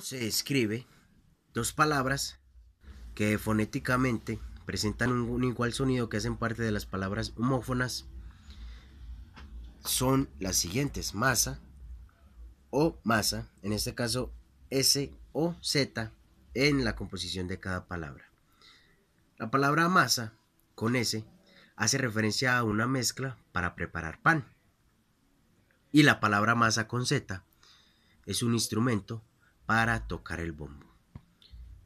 se escribe dos palabras que fonéticamente presentan un, un igual sonido que hacen parte de las palabras homófonas son las siguientes, masa o masa, en este caso S o Z en la composición de cada palabra. La palabra masa con S hace referencia a una mezcla para preparar pan. Y la palabra masa con Z es un instrumento para tocar el bombo.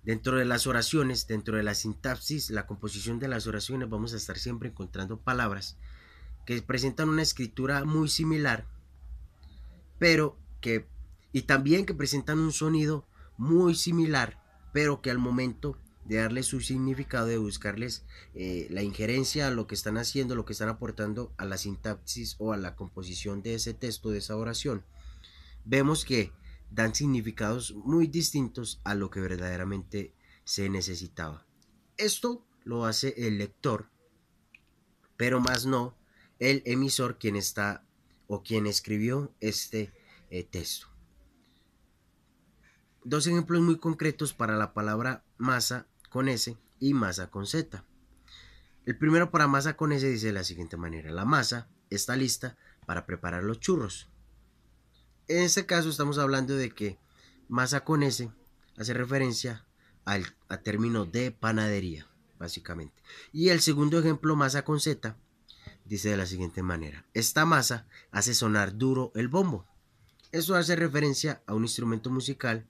Dentro de las oraciones, dentro de la sintaxis, la composición de las oraciones, vamos a estar siempre encontrando palabras que presentan una escritura muy similar, pero que, y también que presentan un sonido muy similar, pero que al momento de darle su significado, de buscarles eh, la injerencia a lo que están haciendo, lo que están aportando a la sintaxis o a la composición de ese texto, de esa oración, vemos que dan significados muy distintos a lo que verdaderamente se necesitaba. Esto lo hace el lector, pero más no el emisor quien está o quien escribió este eh, texto. Dos ejemplos muy concretos para la palabra masa con S y masa con Z. El primero para masa con S dice de la siguiente manera. La masa está lista para preparar los churros. En este caso estamos hablando de que masa con S hace referencia al a término de panadería, básicamente. Y el segundo ejemplo, masa con Z, dice de la siguiente manera. Esta masa hace sonar duro el bombo. Eso hace referencia a un instrumento musical.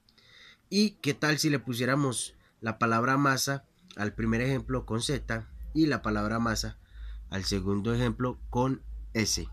¿Y qué tal si le pusiéramos la palabra masa al primer ejemplo con Z y la palabra masa al segundo ejemplo con S?